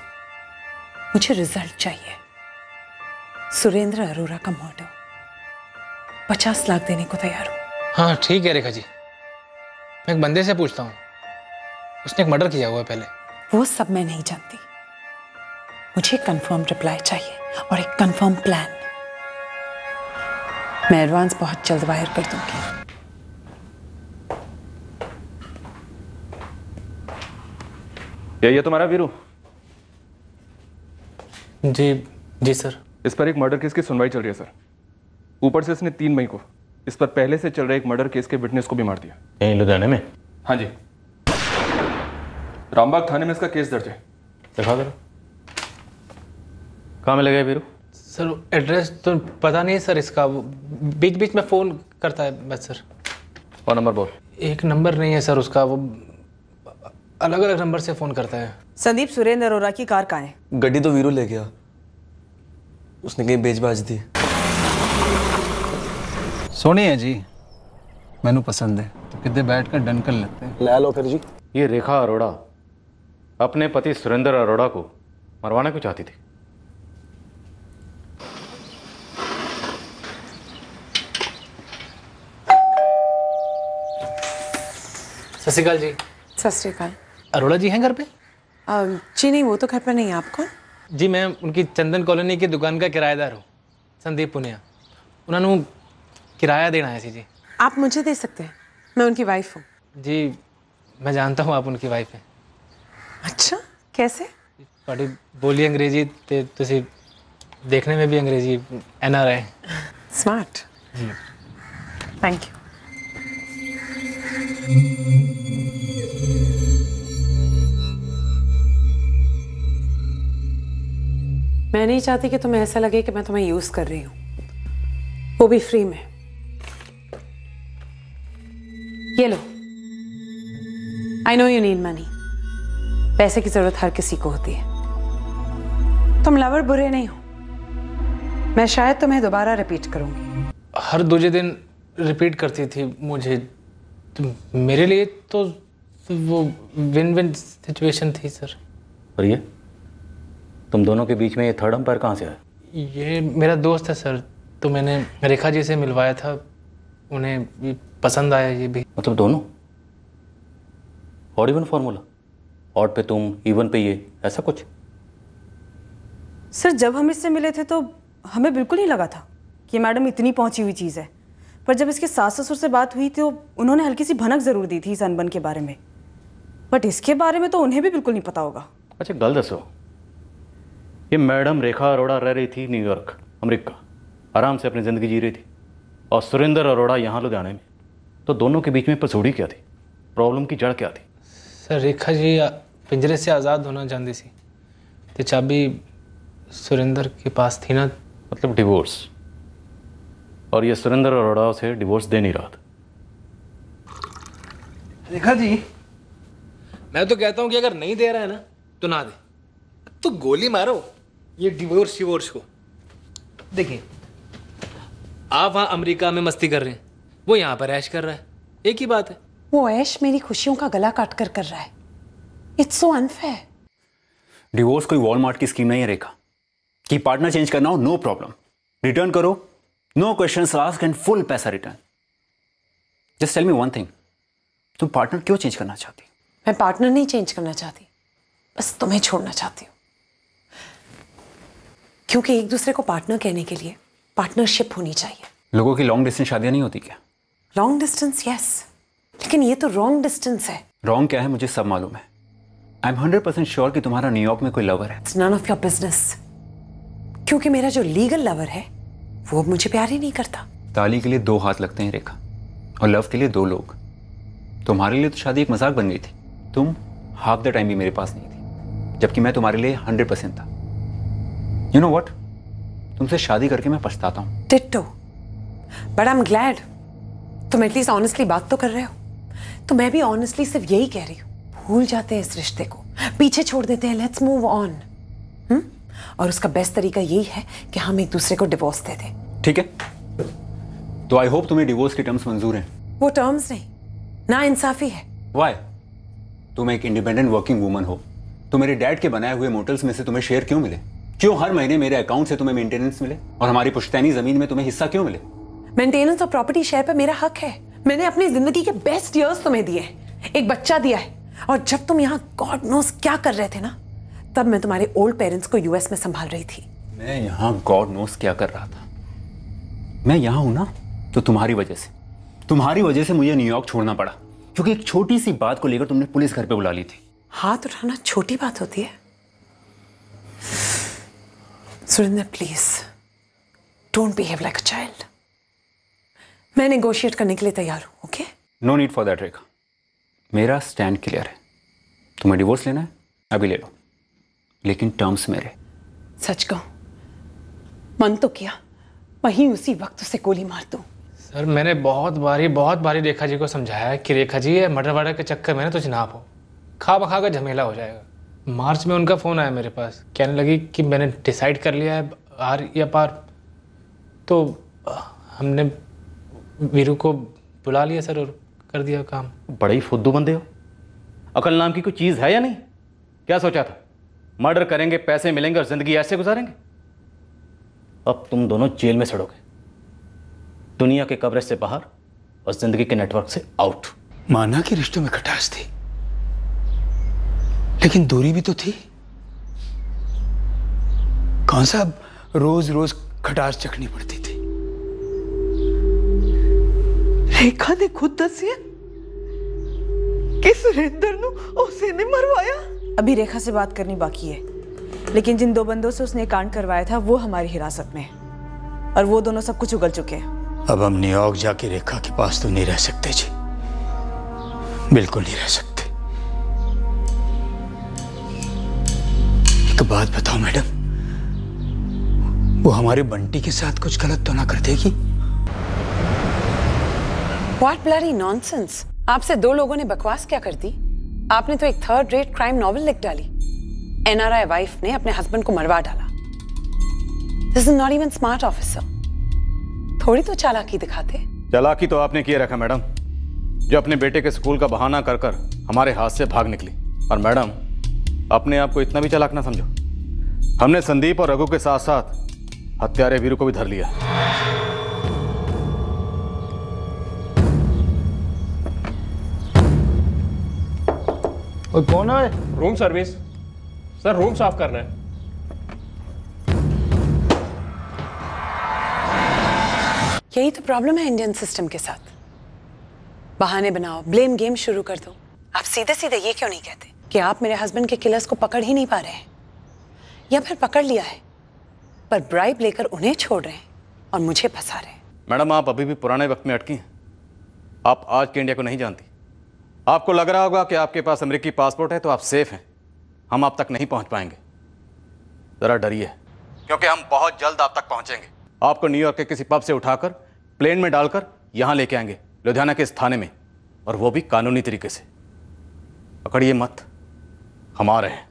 मुझे रिजल्ट चाहिए सुरेंद्र अरोरा का मॉडल पचास लाख देने को तैयार हूं हाँ ठीक है रेखा जी मैं एक बंदे से पूछता हूँ उसने एक मर्डर किया हुआ है पहले वो सब मैं नहीं जानती मुझे कंफर्म रिप्लाई चाहिए और एक कंफर्म प्लान मैं एडवांस बहुत जल्द वायर कर दूंगी यही है तुम्हारा वीरू जी जी सर इस पर एक मर्डर केस की सुनवाई चल रही है सर ऊपर से इसने तीन मई को इस पर पहले से चल रहे एक मर्डर केस के विटनेस को भी मार दिया यही लुधियाने में हाँ जी रामबाग थाने में इसका केस दर्ज है दिखा करो कहाँ मिल गया वीरू सर एड्रेस तो पता नहीं सर इसका बीच बीच में फ़ोन करता है बस सर और नंबर बोल एक नंबर नहीं है सर उसका वो अलग अलग नंबर से फोन करता है संदीप सुरेंद्र अरोरा की कार कहाँ है गड्डी तो वीरू ले गया उसने कहीं बेचबाज दी सोनी है जी मैनू पसंद है तो कितने बैठ कर डन कर लेते हैं ला लो फिर जी ये रेखा अरोड़ा अपने पति सुरेंद्र अरोड़ा को मरवाना क्यों चाहती थी सत श्रीकाल जी सत श्रीकाल अरोड़ा जी हैं घर पे जी नहीं वो तो घर पर नहीं है आप कौन जी मैं उनकी चंदन कॉलोनी की दुकान का किराएदार हूँ संदीप पुनिया उन्होंने किराया देना है जी आप मुझे दे सकते हैं मैं उनकी वाइफ हूँ जी मैं जानता हूँ आप उनकी वाइफ हैं अच्छा कैसे ਤੁਹਾਡੀ बोली अंग्रेजी ਤੇ ਤੁਸੀਂ देखने में भी अंग्रेजी एन आर ਆਈ स्मार्ट जी थैंक यू मैं नहीं चाहती कि तुम्हें ऐसा लगे कि मैं तुम्हें यूज कर रही हूं वो भी फ्री में ये लो I know you need money पैसे की जरूरत हर किसी को होती है तुम लवर बुरे नहीं हो मैं शायद तुम्हें दोबारा रिपीट करूंगी हर दूजे दिन रिपीट करती थी मुझे तो मेरे लिए तो वो विन विन सिचुएशन थी सर और ये तुम दोनों के बीच में ये थर्ड अंपायर कहाँ से आया ये मेरा दोस्त है सर तो मैंने रेखा जी से मिलवाया था उन्हें पसंद आया ये भी मतलब दोनों और इवन फॉर्मूला ऑड पे तुम इवन पे ये ऐसा कुछ सर जब हम इससे मिले थे तो हमें बिल्कुल नहीं लगा था कि मैडम इतनी पहुंची हुई चीज़ है पर जब इसके सास ससुर से बात हुई तो उन्होंने हल्की सी भनक ज़रूर दी थी इस अनबन के बारे में बट इसके बारे में तो उन्हें भी बिल्कुल नहीं पता होगा अच्छा गल दसो ये मैडम रेखा अरोड़ा रह रही थी न्यूयॉर्क अमेरिका आराम से अपनी ज़िंदगी जी रही थी और सुरेंद्र अरोड़ा यहाँ लुधियाने में तो दोनों के बीच में पसूड़ी क्या थी प्रॉब्लम की जड़ क्या थी सर रेखा जी पिंजरे से आज़ाद होना चाहती थी तो चाबी सुरेंद्र के पास थी ना मतलब डिवोर्स और ये सुरेंद्र अरोड़ा से डिवोर्स दे नहीं रहा था रेखा जी मैं तो कहता हूँ कि अगर नहीं दे रहा है ना तो ना दे तो गोली मारो ये डिवोर्स डिवोर्स को देखिए आप वहां अमेरिका में मस्ती कर रहे हैं वो यहां पर ऐश कर रहा है एक ही बात है वो ऐश मेरी खुशियों का गला काट कर कर रहा है इट्स सो अनफेयर डिवोर्स कोई वॉलमार्ट की स्कीम नहीं है रेखा कि पार्टनर चेंज करना हो नो प्रॉब्लम रिटर्न करो no question ask and full पैसा return just tell me one thing तुम पार्टनर क्यों चेंज करना चाहती मैं पार्टनर नहीं चेंज करना चाहती बस तुम्हें छोड़ना चाहती हूँ क्योंकि एक दूसरे को पार्टनर कहने के लिए पार्टनरशिप होनी चाहिए लोगों की लॉन्ग डिस्टेंस शादियां नहीं होती क्या लॉन्ग डिस्टेंस यस लेकिन ये तो रॉन्ग डिस्टेंस है रॉन्ग क्या है मुझे सब मालूम है I am hundred percent sure कि तुम्हारा न्यूयॉर्क में कोई लवर है it's none of your business क्योंकि मेरा जो लीगल लवर है वो अब मुझे प्यार ही नहीं करता ताली के लिए दो हाथ लगते हैं रेखा और लव के लिए दो लोग तुम्हारे लिए तो शादी एक मजाक बन गई थी तुम हाफ द टाइम भी मेरे पास नहीं थी जबकि मैं तुम्हारे लिए हंड्रेड परसेंट था यू नो वट तुमसे शादी करके मैं पछताता हूँ टिट्टो बट आई एम ग्लैड तुम एटलीस्ट ऑनेस्टली बात तो कर रहे हो तो मैं भी ऑनेस्टली सिर्फ यही कह रही हूँ भूल जाते हैं इस रिश्ते को पीछे छोड़ देते हैं लेट्स मूव ऑन और उसका बेस्ट तरीका यही है कि हम एक दूसरे को डिवोर्स दे दें ठीक है तो आई होप तुम्हें डिवोर्स के टर्म्स मंजूर हैं वो टर्म्स नहीं ना इंसाफी है वाई तुम एक इंडिपेंडेंट वर्किंग वूमन हो तो मेरे डैड के बनाए हुए मोटल्स में से तुम्हें शेयर क्यों मिले क्यों हर महीने मेरे अकाउंट से तुम्हें मेंटेनेंस मिले और हमारी पुश्तैनी जमीन में तुम्हें हिस्सा क्यों मिले मेंटेनेंस और प्रॉपर्टी शेयर पे मेरा हक है मैंने अपनी जिंदगी के बेस्ट ईयर्स तुम्हें दिए एक बच्चा दिया है और जब तुम यहाँ गॉड नोस क्या कर रहे थे ना तब मैं तुम्हारे ओल्ड पेरेंट्स को यूएस में संभाल रही थी मैं यहाँ गॉड नोस क्या कर रहा था मैं यहाँ हूं ना तो तुम्हारी वजह से तुम्हारी वजह से मुझे न्यूयॉर्क छोड़ना पड़ा क्योंकि एक छोटी सी बात को लेकर तुमने पुलिस घर पे बुला ली थी हाथ उठाना छोटी बात होती है Surendra please don't behave like a child मैं नेगोशिएट करने के लिए तैयार हूँ okay no need for that Rekha मेरा स्टैंड क्लियर है तुम्हें डिवोर्स लेना है अभी ले लो लेकिन टर्म्स मेरे सच कहो मन तो किया वहीं उसी वक्त उसे गोली मार दो सर मैंने बहुत बारी बहुत बारी रेखा जी को समझाया कि रेखा जी मर्डर वर्डर के चक्कर में ना तुझे ना हो खा बखा का झमेला हो जाएगा मार्च में उनका फ़ोन आया मेरे पास कहने लगी कि मैंने डिसाइड कर लिया है आर या पार तो हमने वीरू को बुला लिया सर और कर दिया काम बड़े ही फुद्दू बंदे हो अकल नाम की कोई चीज़ है या नहीं क्या सोचा था मर्डर करेंगे पैसे मिलेंगे और ज़िंदगी ऐसे गुजारेंगे अब तुम दोनों जेल में सड़ोगे दुनिया के कवरेज से बाहर और ज़िंदगी के नेटवर्क से आउट माना कि रिश्तों में खटास थी लेकिन दूरी भी तो थी कौन सा रोज रोज खटास चखनी पड़ती थी रेखा ने खुद दसिया कि सुरेंद्र उसे ने मरवाया अभी रेखा से बात करनी बाकी है लेकिन जिन दो बंदों से उसने कांड करवाया था वो हमारी हिरासत में है और वो दोनों सब कुछ उगल चुके हैं अब हम न्यूयॉर्क जाके रेखा के पास तो नहीं रह सकते जी बिल्कुल नहीं रह सकते बात बताओ मैडम वो हमारे बंटी के साथ कुछ गलत तो ना कर देगी What bloody nonsense! आपसे दो लोगों ने बकवास क्या कर दी आपने तो एक थर्ड रेट क्राइम नॉवल लिख डाली एनआरआई वाइफ ने अपने हस्बैंड को मरवा डाला this is not even smart officer थोड़ी तो चालाकी दिखाते चालाकी तो आपने किए रखा मैडम जो अपने बेटे के स्कूल का बहाना कर कर हमारे हाथ से भाग निकली और मैडम अपने आप को इतना भी चालाक ना समझो हमने संदीप और रघु के साथ साथ हत्यारे वीरू को भी धर लिया और कौन है रूम सर्विस सर रूम साफ करना है यही तो प्रॉब्लम है इंडियन सिस्टम के साथ बहाने बनाओ ब्लेम गेम शुरू कर दो आप सीधे सीधे ये क्यों नहीं कहते कि आप मेरे हस्बैंड के किलर्स को पकड़ ही नहीं पा रहे हैं या फिर पकड़ लिया है पर ब्राइब लेकर उन्हें छोड़ रहे हैं और मुझे फंसा रहे हैं मैडम आप अभी भी पुराने वक्त में अटकी हैं आप आज के इंडिया को नहीं जानती आपको लग रहा होगा कि आपके पास अमेरिकी पासपोर्ट है तो आप सेफ हैं हम आप तक नहीं पहुंच पाएंगे ज़रा डरिए क्योंकि हम बहुत जल्द आप तक पहुंचेंगे आपको न्यूयॉर्क के किसी पब से उठाकर प्लेन में डालकर यहाँ लेके आएंगे लुधियाना के इस थाने में और वो भी कानूनी तरीके से पकड़िए मत हमारे हैं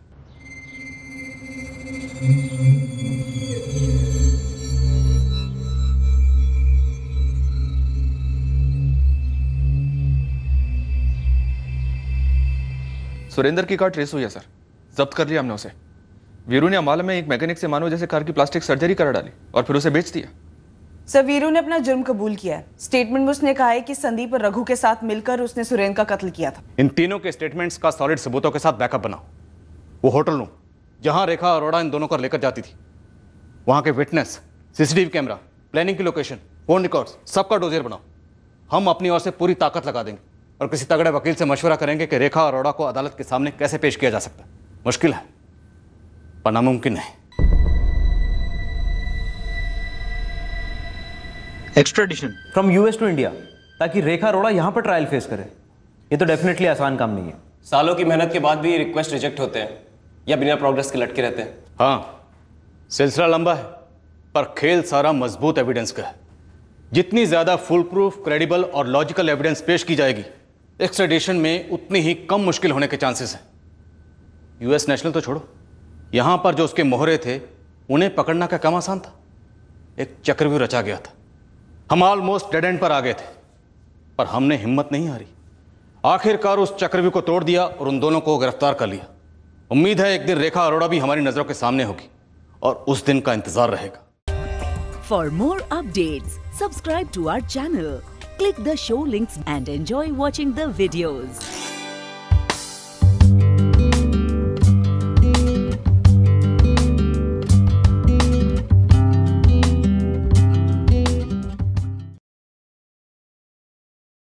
सुरेंद्र की कार ट्रेस हुई है सर जब्त कर लिया हमने उसे वीरू ने अमाल में एक मैकेनिक से मानो जैसे कार की प्लास्टिक सर्जरी करा डाली और फिर उसे बेच दिया सर वीरू ने अपना जुर्म कबूल किया है स्टेटमेंट में उसने कहा है कि संदीप और रघु के साथ मिलकर उसने सुरेंद्र का कत्ल किया था इन तीनों के स्टेटमेंट्स का सॉलिड सबूतों के साथ बैकअप बनाओ वो होटल लूँ जहां रेखा अरोड़ा इन दोनों को लेकर जाती थी वहां के विटनेस सीसीटीवी कैमरा प्लानिंग की लोकेशन फोन रिकॉर्ड सबका डोजियर बनाओ हम अपनी ओर से पूरी ताकत लगा देंगे और किसी तगड़े वकील से मशवरा करेंगे कि रेखा अरोड़ा को अदालत के सामने कैसे पेश किया जा सकता मुश्किल है पर नामुमकिन है extradition from US to India ताकि रेखा अरोड़ा यहां पर ट्रायल फेस करे ये तो डेफिनेटली आसान काम नहीं है सालों की मेहनत के बाद भी रिक्वेस्ट रिजेक्ट होते हैं या बिना प्रोग्रेस के लटके रहते हैं हाँ सिलसिला लंबा है पर खेल सारा मजबूत एविडेंस का है जितनी ज़्यादा फुल प्रूफ क्रेडिबल और लॉजिकल एविडेंस पेश की जाएगी एक्सट्रेडिशन में उतनी ही कम मुश्किल होने के चांसेस हैं यूएस नेशनल तो छोड़ो यहां पर जो उसके मोहरे थे उन्हें पकड़ना का काम आसान था एक चक्रव्यूह रचा गया था हम ऑलमोस्ट डेड एंड पर आ गए थे पर हमने हिम्मत नहीं हारी आखिरकार उस चक्रव्यूह को तोड़ दिया और उन दोनों को गिरफ्तार कर लिया उम्मीद है एक दिन रेखा अरोड़ा भी हमारी नजरों के सामने होगी और उस दिन का इंतजार रहेगा for more update subscribe to our channel click the show links and enjoy watching the videos